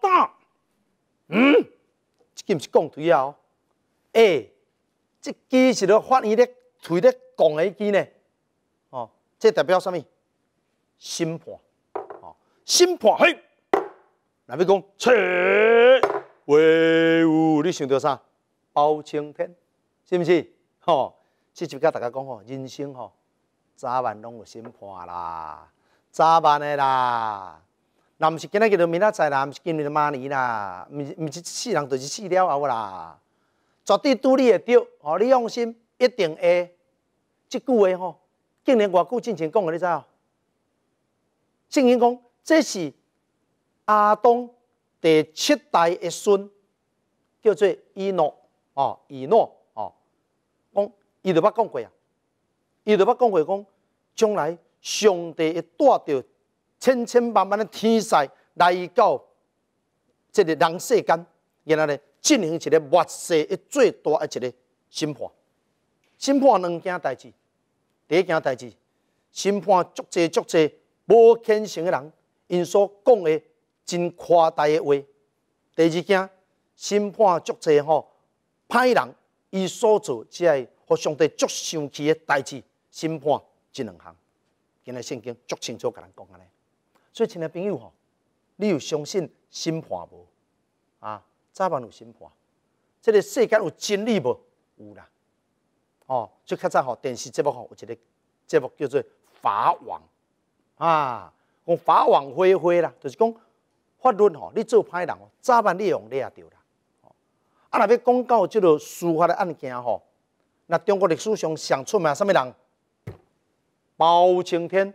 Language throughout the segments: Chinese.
大，嗯，这不是讲腿啊？哎，这机是咧发伊咧，推咧讲诶，机呢？哦，这代表什么？心破。哦，心破。嘿，那边讲切，喂，呜！你想到啥？包青天，是不是？哦，这就教大家讲哦，人生哦，早晚拢有心叛啦，早晚的啦。那毋是今仔叫做明仔载啦，毋是今年的明年啦，是毋是死人就是死了后啦？绝对拄你会着，吼，你用心一定会。即句话吼，今年偌久进前讲的，你知影？圣经讲这是阿东第七代的孙，叫做伊诺哦，伊诺哦，讲伊就捌讲过啊，伊就捌讲过讲，将来上帝会带着。千千万万的天灾来到这个人世间，然后呢，进行一个末世最大一个审判。审判两件代志：第一件代志，审判足贼足贼无虔诚的人，因所讲诶真夸大诶话；第二件，审判足贼吼，歹人伊所做只系互上帝足生气诶代志。审判即两项，今日圣经足清楚，甲咱讲安尼。最亲的朋友吼，你有相信心判无啊？早晚有心判？这个世间有真理无？有啦。哦，就较早吼，电视节目吼，有一个节目叫做《法网》啊，讲法网恢恢啦，就是讲法律吼，你做歹人吼，早晚你用你也对啦。啊，若要讲到即个司法的案件吼，那中国历史上上出名什物人？包青天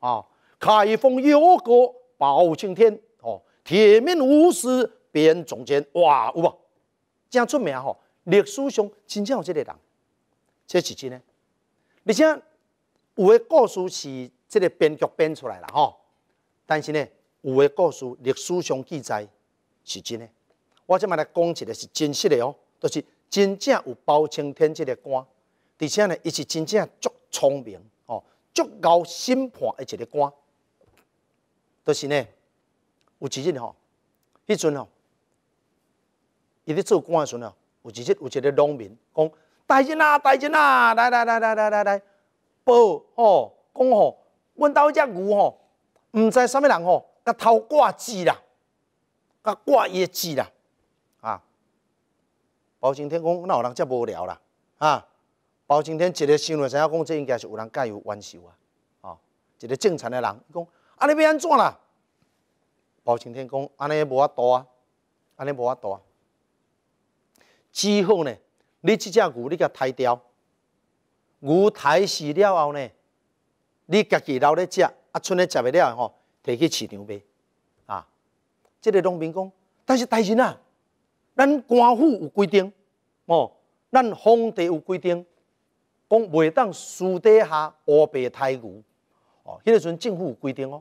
啊。开封有个包青天，哦，铁面无私编总监，哇，有无？真出名哦！历史上真正有这个人，这是真的。而且有的故事是这个编剧编出来了哦，但是呢，有的故事历史上记载是真的。我今卖来讲一个是真实的哦，就是真正有包青天这个官，而且呢，伊是真正足聪明哦，足够心判的一个官。就是呢，有一日吼，迄阵吼，伊咧做工诶时阵吼，有一日有一个农民讲，大人啊，大人啊，来来来来来来来，报吼，讲吼，阮兜迄只牛吼，毋知啥物人吼，甲偷挂机啦，甲挂诶机啦，啊，包青天讲，那有人遮无聊啦，啊，包青天一个新闻上讲，这应该是有人介有冤仇啊，哦，一个正常诶人讲。安尼要安怎啦？包青天讲安尼无法度啊，安尼无法度啊。之后呢，你即只牛你甲抬掉，牛抬死了后呢，你家己留咧食，啊，剩咧食袂了吼，摕去市场卖。啊，即个农民讲，但是大人啊，咱官府有规定，哦，咱皇帝有规定，讲袂当私底下乌白抬牛。哦，迄个时阵政府有规定哦。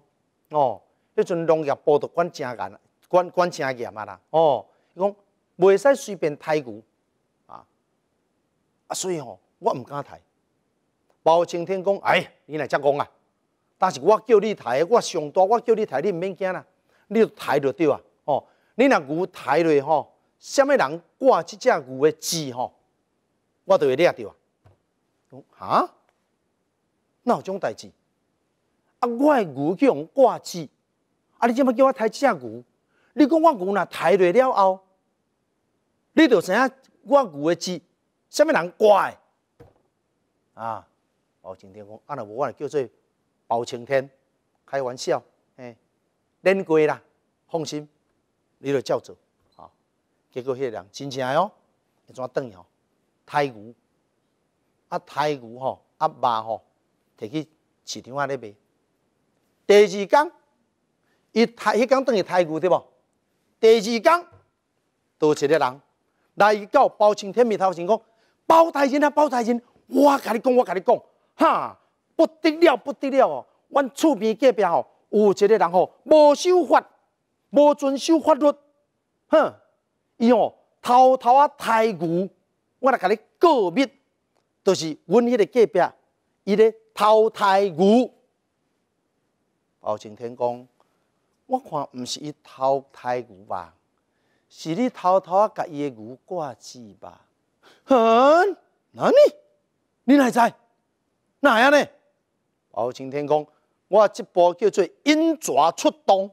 哦，迄阵农业部都管正严，管管正严啊啦。哦，伊讲袂使随便杀牛，啊啊，所以吼我毋敢杀。包青天讲，哎，你来遮讲啊，但是我叫你杀，我上大，我叫你杀，你毋免惊啦，你杀就对啊。哦，你若牛杀落吼，啥物人挂即只牛的字吼，我都会抓到啊。讲哈，那有种代志。啊！我牛叫挂子，啊！你怎么叫我抬只牛？你讲我牛若抬落了后，你就知影我牛的子，虾米人挂的啊？包青天讲，啊，若无我个叫做包青天开玩笑，嘿，恁乖啦，放心，你著照做啊。结果迄个人真正哦，怎转去吼，抬牛，啊抬牛吼，啊肉吼，摕去市场阿咧卖。第二天，伊太，迄天等于太牛对不？第二天，多一个人来去搞包青天，咪头先讲包大人啊，包大人，我甲你讲，我甲你讲，哈，不得了，不得了哦！阮厝边隔壁哦，有一个人吼无守法，无遵守法律，哼，伊哦偷偷啊太牛，我来甲你告密，就是阮迄个隔壁，伊咧偷太牛。敖青天讲：“我看毋是伊偷胎牛吧，是你偷偷啊割伊个牛挂子吧？”哼，哪里？你哪知？哪样呢？敖青天讲：“我这部叫做鹰爪出洞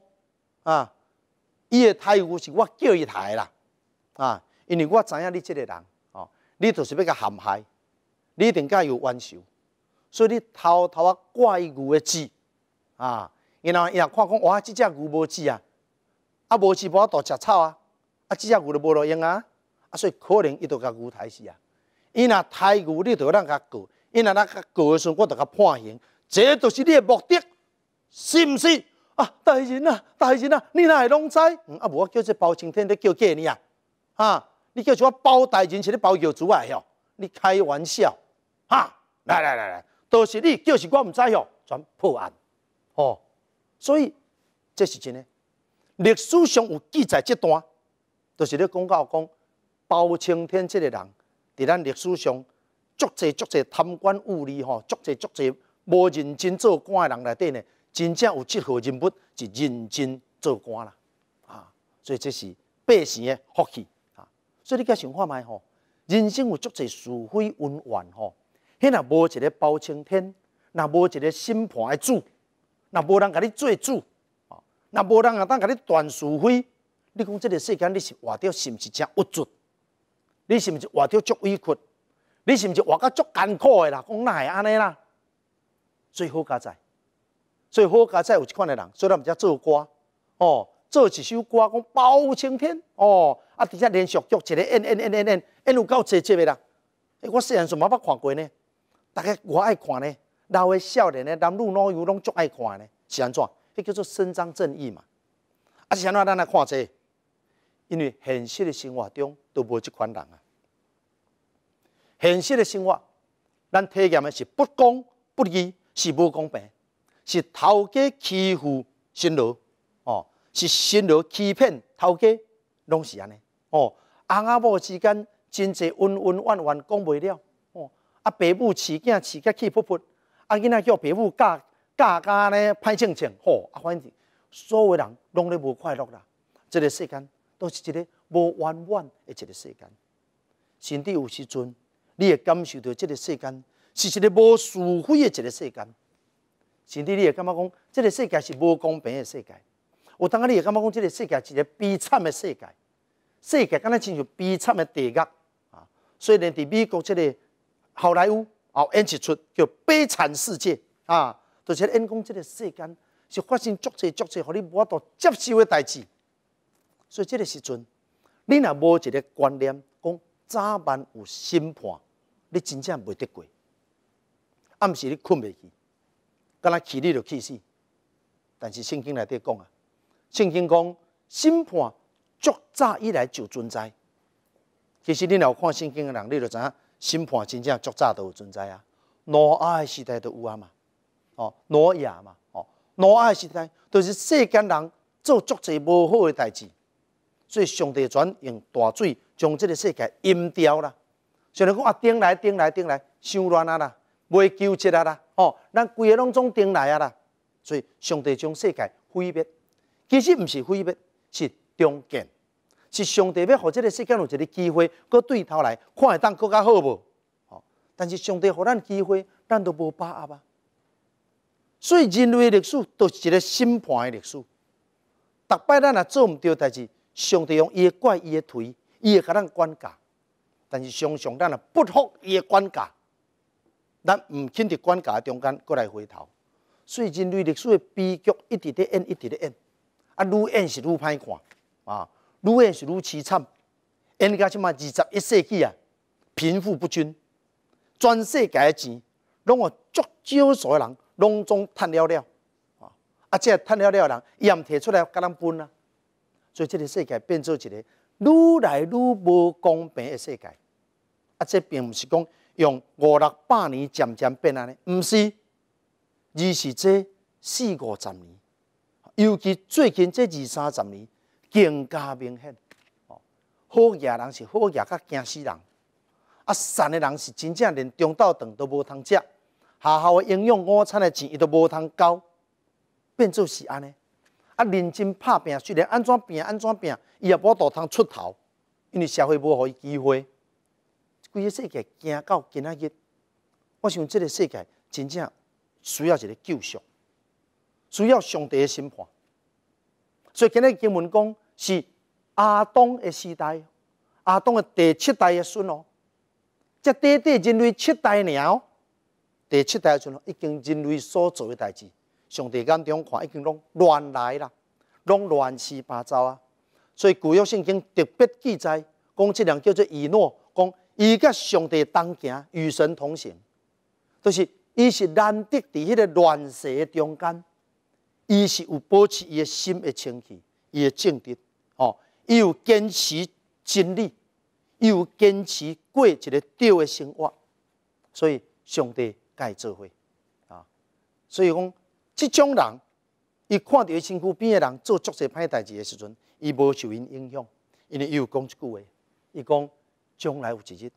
啊！伊个胎牛是我叫伊抬啦啊！因为我知影你这个人哦，你就是要甲陷害，你顶家有冤仇，所以你偷偷啊割伊牛的子啊！”然后伊也看讲，哇，即只牛无饲啊，啊，无饲法度食草啊，啊，即只牛都无路用啊，啊，所以可能伊都甲牛刣死啊。伊若太牛，你都咱甲割；伊若甲割的时阵，我得甲判刑。这就是你的目的，是毋是？啊，大人啊，大人啊，你哪会拢知？啊，无我叫这包青天咧叫见你啊。啊，你叫是我包大人，是咧包窑主诶。呦，你开玩笑。哈，来来来来，都是你叫，是我毋知哦，全破案。哦。所以，这是真的。历史上有记载这段，就是咧讲到讲包青天这个人，在咱历史上足侪足侪贪官污吏吼，足侪足侪无认真做官的人内底呢，真正有七号人物是认真做官啦。啊，所以这是百姓的福气啊。所以你加想看卖吼，人生有足侪是非恩怨吼，若无一个包青天，若无一个心盘的主。那无人甲你做主，啊！那无人啊当甲你断是非，你讲即个世间你是活着是毋是真无助？你是毋是活着足委屈？你是毋是活到足艰苦的啦？讲哪会安尼啦？最好佳载，最好佳载有一款的人，所以毋们才做歌。哦，做一首歌讲包青天。哦，啊，底下连续剧一个 n n n n n，n 够济集的啦。哎，我汉时阵嘛捌看过呢，大个我爱看呢。老的少年呢？男女老幼拢足爱看呢，是安怎？迄叫做伸张正义嘛。啊，是安怎？咱来看一下，因为现实的生活中都无即款人啊。现实的生活，咱体验的是不公不义，是无公平，是偷家欺负新罗，哦，是新罗欺骗偷家，拢是安尼。哦，翁仔某之间真济恩恩怨怨讲袂了。哦，啊，爸母饲囝饲甲气勃勃。啊！囡仔叫爸母教嫁嫁呢，歹情情吼！啊，反正所有人拢咧无快乐啦。这个世间都是一个无完满的一个世间。甚至有时阵，你会感受到这个世间是一个无是非的一个世间。甚至你会感觉讲，这个世界是无公平的世界。有刚啊，你会感觉讲，这个世界是一个悲惨的世界。世界敢若亲像悲惨的地狱啊！虽然伫美国这个好莱坞。好，演出叫悲惨世界啊！就是演讲这个世间是发生足侪足侪，互你无法度接受的代志。所以这个时阵，你若无一个观念，讲早晚有审判，你真正袂得过。暗时你困袂去，敢若气你就气死。但是圣经内底讲啊，圣经讲审判足早以来就存在。其实你若有看圣经的人，你就知。影。审判真正足早都有存在啊！挪亚的时代都有啊嘛，哦，挪亚嘛，哦，挪亚时代都是世间人做足侪无好的代志，所以上帝专用大水将这个世界淹掉啦。想讲啊，丁来顶来丁来，太乱啊啦，未纠结啊啦，哦，咱规个拢总顶来啊啦，所以上帝将世界毁灭。其实不是毁灭，是重建。是上帝要给这个世界一个机会，搁对头来，看会当搁较好无？好，但是上帝给咱机会，咱都无把握啊。所以人类历史都是一个审判的历史。逐摆咱也做毋对代志，上帝用伊诶怪伊诶腿，伊会甲咱管教。但是常常咱也不服伊诶管教，咱毋肯伫管教中间过来回头。所以人类历史诶悲剧，一直伫演，一直伫演，啊，愈演是愈歹看啊。越是越凄惨，因为什么二十一世纪啊，贫富不均，全世界钱，拢有足少所有人拢总趁了了，啊！啊，这趁了了人，伊也毋提出来甲咱分啊，所以即个世界变做一个愈来愈无公平的世界。啊，这并毋是讲用五六百年渐渐变安尼，毋是，而是这四五十年，尤其最近这二三十年。更加明显，好牙人是好牙，较惊死人；啊，善的人是真正连中道顿都无通食，学校嘅营养午餐的钱伊都无通交，变作是安尼。啊，认真拍拼，虽然安怎拼安怎拼，伊也无度通出头，因为社会无互伊机会。规个世界惊到今仔日，我想即个世界真正需要一个救赎，需要上帝的审判。所以今日经文讲是亚当的时代，亚当的第七代的孙哦。这短短人类七代人哦，第七代孙哦，已经人类所做的代志，上帝眼中看已经拢乱来啦，拢乱七八糟啊。所以古约圣经特别记载，讲这人叫做以诺，讲伊甲上帝同行，与神同行，就是伊是难得伫迄个乱世中间。伊是有保持伊诶心诶清气，伊诶正直，吼，伊有坚持真理，伊有坚持过一个对诶生活，所以上帝该做伙，啊，所以讲，即种人，伊看到身躯边人做足些歹代志诶时阵，伊无受因影响，因为伊有讲一句话，伊讲将来有一日，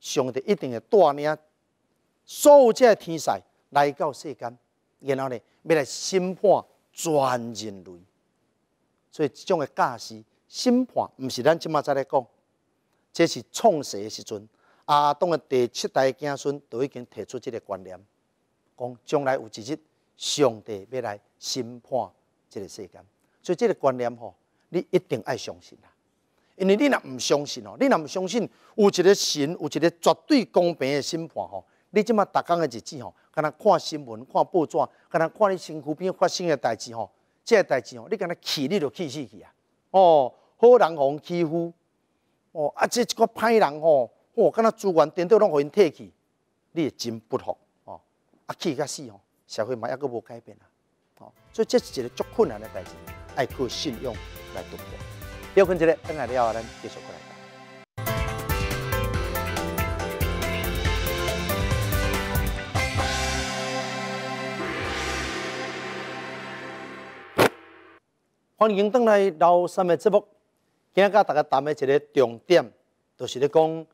上帝一定会带领，所即个天使来到世间。然后呢，要来审判全人类，所以这种的假事审判，毋是咱即麦再来讲，这是创世的时阵，阿东的第七代子孙都已经提出这个观念，讲将来有一日，上帝要来审判这个世界。所以这个观念吼，你一定爱相信啦，因为你若毋相信哦，你若毋相信，有一个神，有一个绝对公平的审判吼。你即马逐工的日子吼，敢若看新闻、看报纸，敢若看你身躯边发生的代志吼，即个代志吼，你敢若气，你就气死去啊！哦，好人互欺负，哦，啊，即个歹人吼，哦，敢若资源、颠倒拢互因退去，你会真不服哦。啊，气甲死哦，社会嘛抑个无改变啊。哦，所以这是一个足困难的代志，爱靠信用来度过。要分一个，等下了有咱继续过来。欢迎登来《老三》的节目，今日甲大家谈的一个重点，就是咧讲，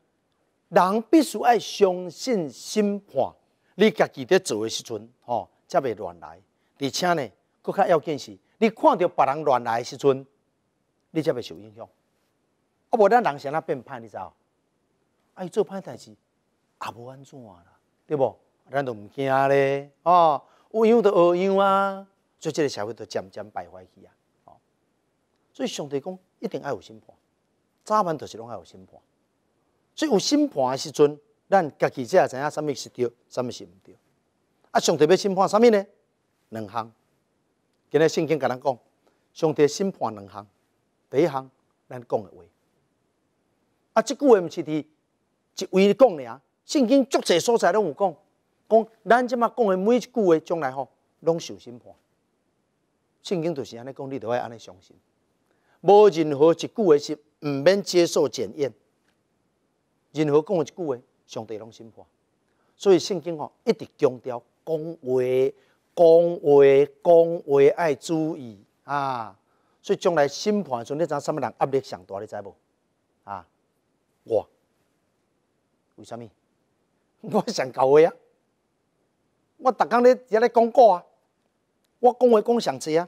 人必须爱相信心判。你家己在做的时阵，吼，才袂乱来。而且呢，佫较要紧是，你看到别人乱来时阵，你才袂受影响。啊，无咱人是安怎变歹，你知？爱做歹代志，也无安怎啦，对无？咱都毋惊咧，哦，有样就学样啊，做这个社会著渐渐败坏去啊。所以上帝讲，一定爱有审判，早晚著是拢爱有审判。所以有审判的时阵，咱家己才知影什物是对，什物是毋对。啊，上帝要审判什物呢？两项。今日圣经甲咱讲，上帝审判两项。第一项，咱讲的话。啊，即句话毋是伫一位讲尔。圣经足济所在拢有讲，讲咱即马讲的每一句话，将来吼，拢受审判。圣经就是安尼讲，你著要安尼相信。无任何一句话是毋免接受检验，任何讲一句话，上帝拢审判。所以圣经吼一直强调讲话、讲话、讲话爱注意啊。所以将来审判时，你知影啥物人压力上大？你知无？啊，我，为虾物 我上高话啊，我逐工咧遐咧讲古啊，我讲话讲上侪啊。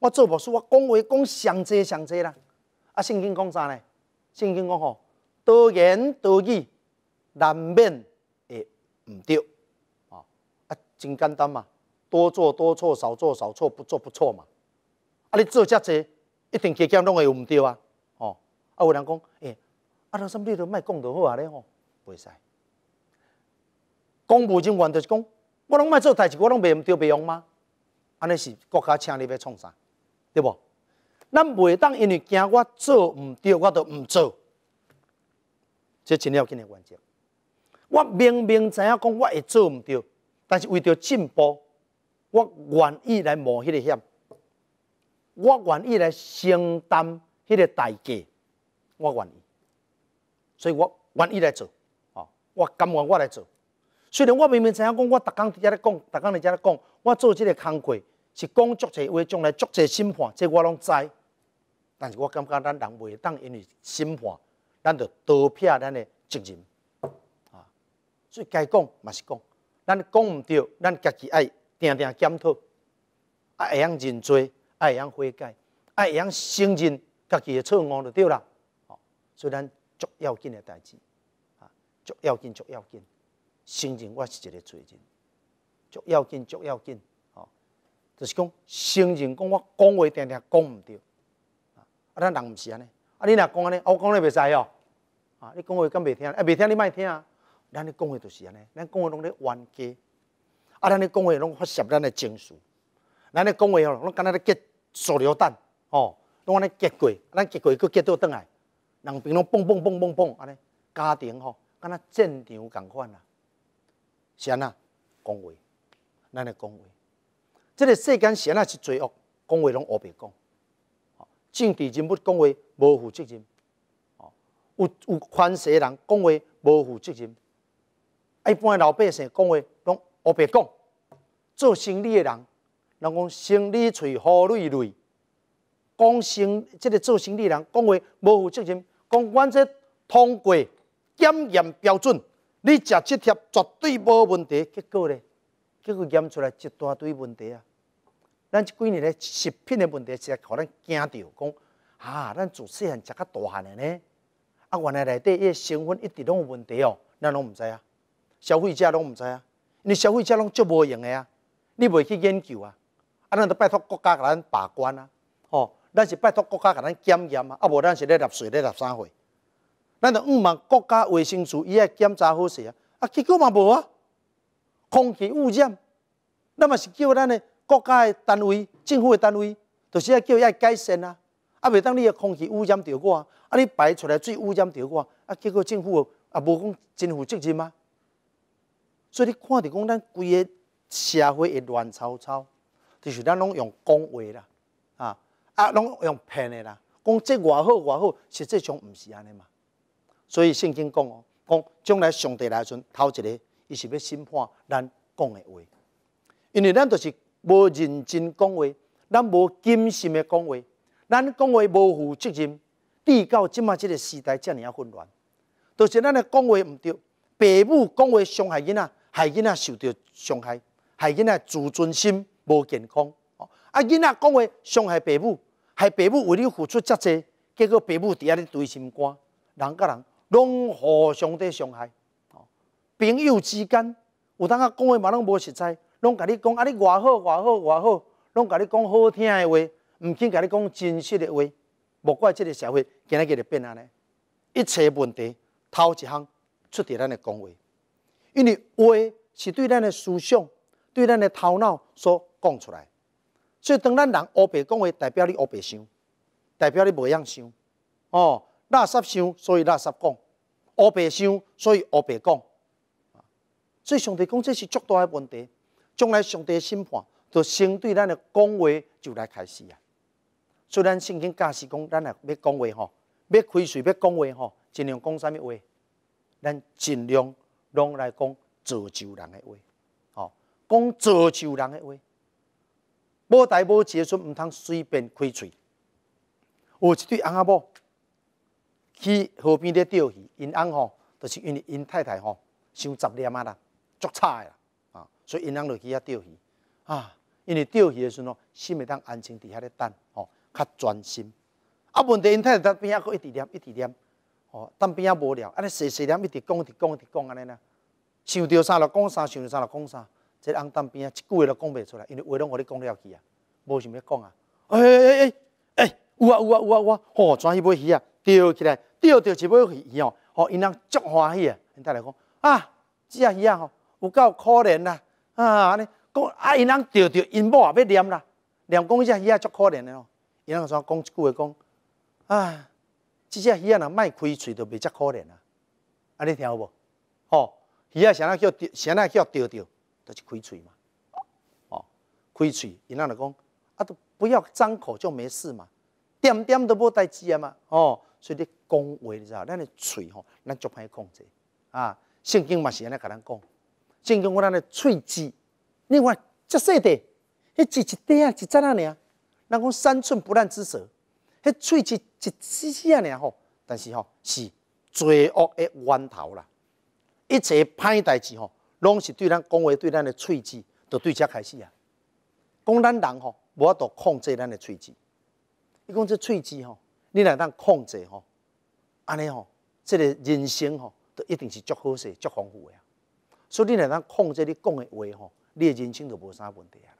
我做无事，我讲话讲上济上济啦。啊，圣经讲啥呢？圣经讲吼，多言多语难免会毋对吼。啊，真简单嘛，多做多错，少做少错，不做不错嘛。啊，你做遮济，一定结交拢会毋对啊。吼，啊，有人讲，诶、欸，啊，老师，你都莫讲着好啊咧吼，袂使。公务人员就是讲，我拢莫做代志，我拢袂毋对，袂用嘛。安尼是国家请你要创啥？对不？咱袂当因为惊我做唔到，我都唔做，这真要紧你原则。我明明知影讲，我会做唔到，但是为着进步，我愿意来冒迄个险，我愿意来承担迄个代价，我愿意，所以我愿意来做，我甘愿我来做。虽然我明明知影讲，我逐天在咧讲，逐天在咧讲，我做这个工课，是讲足侪话，将来足侪审判，这我拢知。但是我感觉咱人袂当因为审判，咱着多避咱的责任啊。所以该讲嘛是讲，咱讲毋着，咱家己爱定定检讨，啊会用认罪，啊会用悔改，啊会用承认家己的错误就对啦。哦，所以咱足要紧的代志啊，足要紧足要紧，承认我是一个罪人，足要紧足要紧。就是讲，承认讲我讲话定定讲毋对，啊，啊咱人毋是安尼，啊你若讲安尼，我讲你未使哦，啊你讲话敢未听，啊未听你莫听啊，咱咧讲话就是安尼，咱讲话拢咧冤家。啊咱咧讲话拢发泄咱诶情绪，咱咧讲话拢敢若咧结手榴弹，哦，拢安尼结过，咱结过佫结倒转来，人平拢嘣嘣嘣嘣嘣安尼，家庭吼，敢若战场共款啊。是安那，讲话，咱诶讲话。这个世间，谁那是罪恶？讲话拢恶白讲，政治人物讲话无负责任，哦，有有势系人讲话无负责任，一般老百姓讲话拢恶白讲，做生理的人，人讲生理嘴好累累，讲生这个做生理人讲话无负责任。讲，阮这通过检验标准，你食即粒绝对无问题。结果咧，结果验出来一大堆问题啊！咱即几年咧食品诶问题，是互可能惊到，讲啊，咱做细汉食较大汉诶呢，啊，原来内底诶成分一直拢有问题哦，咱拢毋知啊，消费者拢毋知啊，因为消费者拢足无用诶啊，你袂去研究啊，啊，咱就拜托国家甲咱把关啊，吼，咱是拜托国家甲咱检验啊，啊，无咱是咧纳税咧十三岁，咱就毋问国家卫生署伊诶检查好势啊，啊，结果嘛无啊，空气污染，那嘛是叫咱诶。国家的单位、政府的单位，就是爱叫爱改善啊！啊，袂当你的空气污染着我啊！你排出来水污染着我啊！结果政府也无讲真负责任吗？所以你看着讲咱规个社会会乱糟糟，就是咱拢用讲话啦啊啊，拢用骗的啦，讲这偌好偌好，实际上毋是安尼嘛。所以圣经讲哦，讲将来上帝来时，阵，头一个伊是要审判咱讲的话，因为咱著是。无认真讲话，咱无谨慎的讲话，咱讲话无负责任。地到即马即个时代，遮尔啊混乱，都是咱的讲话毋对。爸母讲话伤害囡仔，害囡仔受到伤害，害囡仔自尊心无健康。啊，囡仔讲话伤害爸母，害爸母为你付出遮济，结果爸母伫遐咧堆心肝，人甲人拢互相在伤害。哦，朋友之间有当啊讲话，嘛拢无实在。拢甲你讲，啊！你偌好偌好偌好，拢甲你讲好听的话，毋肯甲你讲真实的话。无怪即个社会今仔日变安尼。一切问题，头一项出伫咱诶讲话，因为话是对咱诶思想、对咱诶头脑所讲出来。所以当咱人黑白讲话，代表你黑白想，代表你袂晓样想。哦，垃圾想，所以垃圾讲；黑白想，所以黑白讲。所以上帝讲，这是足大诶问题。将来上帝审判，就先对咱的讲话就来开始啊！所以咱先经教驶讲咱也要讲话吼，要开嘴要讲话吼，尽量讲啥物话，咱尽量拢来讲造就人的话，吼，讲造就人的话，无代无时阵毋通随便开嘴。有一对仔某去河边咧钓鱼，因翁吼，就是因因太太吼，想杂念啊啦，作叉啦，所以，因翁落去啊钓鱼啊，因为钓鱼的时阵哦，心会当安静伫遐咧等，吼，较专心。啊，问题因太在边啊，佫一直念，一直念，吼，但边啊无聊，安尼时时念，一直讲一直讲一直讲安尼呐，想到啥罗讲啥，想到啥罗讲啥，即翁当边啊一句话都讲袂出来，因为话拢互你讲了去啊，无想要讲啊。哎哎哎哎，有啊有啊有啊有啊，吼，抓起尾鱼啊，钓起来钓钓一尾鱼哦，吼，因翁足欢喜啊，因太来讲啊，只啊鱼啊吼，有够可怜啊。啊，安尼讲啊，因翁吊吊，因某也要念啦。念讲迄只鱼仔足可怜的哦。伊翁有讲讲句话讲，啊，即只鱼啊，卖开喙，就袂足可怜啊。啊，你听有无哦，鱼啊，啥那叫啥那叫吊吊，就是开喙嘛。哦，开喙，因翁就讲，啊，都不要张口就没事嘛，点点都无代志啊嘛。哦，所以你讲话，你知道，咱的嘴吼，咱足歹控制。啊，圣经嘛是安尼甲咱讲。进攻我那个嘴技，另外，遮细界，迄只一块只一那里啊。人讲三寸不烂之舌，迄喙齿一丝丝些尔吼。但是吼，是罪恶的源头啦。一切歹代志吼，拢是对咱讲话，对咱的喙齿，着对遮开始啊。讲咱人吼，无法度控制咱的喙齿。伊讲这喙齿吼，你若当控制吼，安尼吼，即个人生吼，着一定是足好势、足丰富的。所以你若通控制你讲的话吼，你人生就无啥问题啊。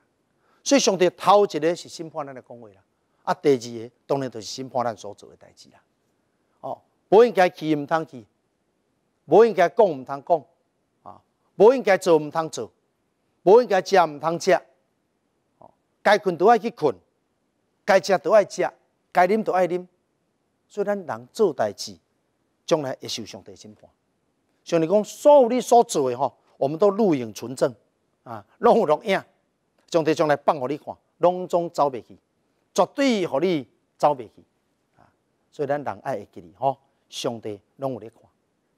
所以上帝头一个是审判咱诶讲位啦，啊，第二个当然就是审判咱所做诶代志啦。哦，无应该去毋通去，无应该讲毋通讲，啊，无应该做毋通做，无应该食毋通食。哦，该困就爱去困，该食就爱食，该啉著爱啉。所以咱人做代志，将来会受上帝审判。上帝讲所有你所做诶，吼。我们都录影存证啊，拢有录影，上帝将来放互你看，拢总走未去，绝对互你走未去啊。所以咱人爱会记利吼，上帝拢有咧看，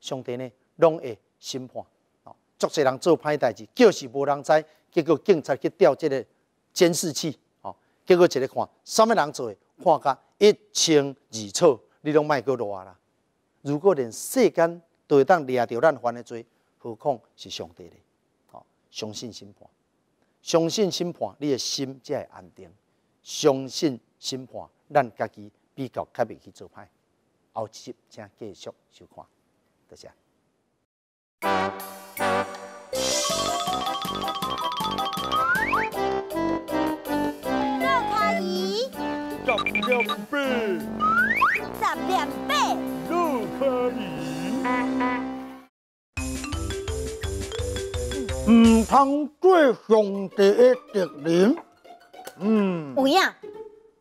上帝呢拢会审判。哦，足侪人做歹代志，就是无人知，结果警察去调即个监视器，哦，结果一个看，甚物人做，诶，看甲一清二楚，你拢莫过乱啦。如果连世间都会当抓着咱犯诶罪。何况是上帝的，相信审判，相信审判，你的心才会安定。相信审判，咱家己比较较袂去做派。后集请继续收看，多谢。毋通做上帝的敌人，嗯。有影，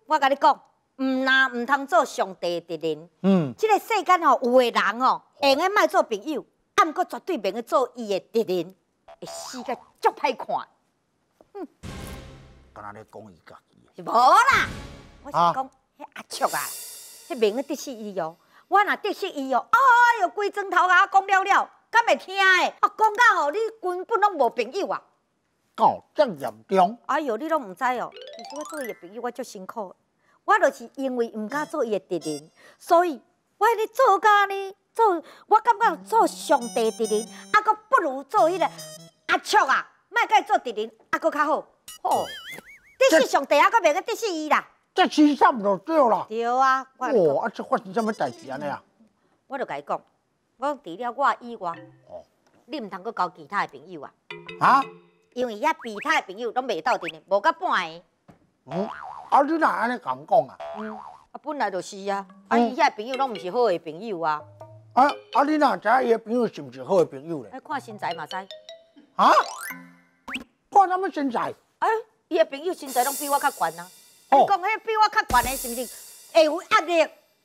我甲你讲，毋那毋通做上帝敌人，嗯。即个世间哦，有诶人哦，会用卖做朋友，啊，毋过绝对免用做伊的敌人，世界足歹看。哼。敢若咧讲伊家己？是无啦，我是讲，迄阿雀啊，迄免用得识伊哦，我若得识伊哦，哎哟，规砖头甲我讲了了。敢会听诶！啊，讲到吼，你根本拢无朋友啊，哦，这严重！哎哟，你拢毋知哦，其实我做伊诶朋友我足辛苦，我著是因为毋敢做伊诶敌人，所以我咧做甲呢做，我感觉做上帝敌人，啊，佫不如做迄个阿雀啊，莫甲伊做敌人，啊，佫较好。哦，敌视上帝啊，佫袂佮得视伊啦。这差惨多对啦。对啊。哦，啊，这发生什么代志安尼啊？我著甲伊讲。我除了我以外，你唔通去交其他的朋友啊？啊？因为遐其他的朋友都未斗阵的，无个半个。嗯，啊，你哪安尼咁讲啊？嗯，啊本来就是啊，啊伊遐朋友拢唔是好的朋友啊。啊啊，你哪知伊的朋友是唔是好的朋友咧？看身材嘛，知。啊？看什么身材？啊，伊的朋友身材拢比我较高啊。哦。讲迄比我较高的，是唔是会有压力？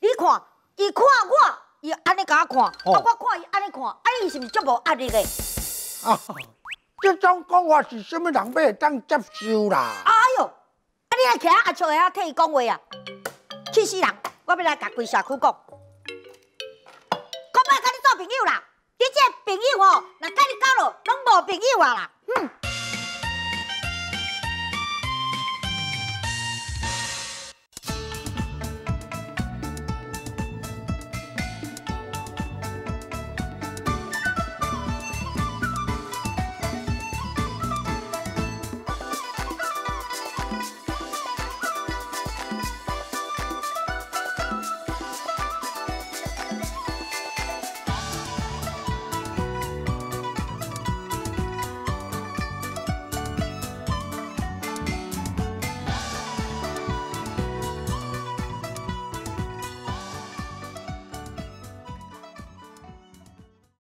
你看，伊看我。伊安尼甲我看，我我看伊安尼看，啊，伊是毋是足无压力个？啊，这种讲话是什么人爸会当接受啦？哎呦，啊，你来徛在阿桌下替伊讲话啊，气死人！我欲来甲贵社区讲，我不跟你做朋友啦！你这朋友哦，若跟你交了，拢无朋友啊啦！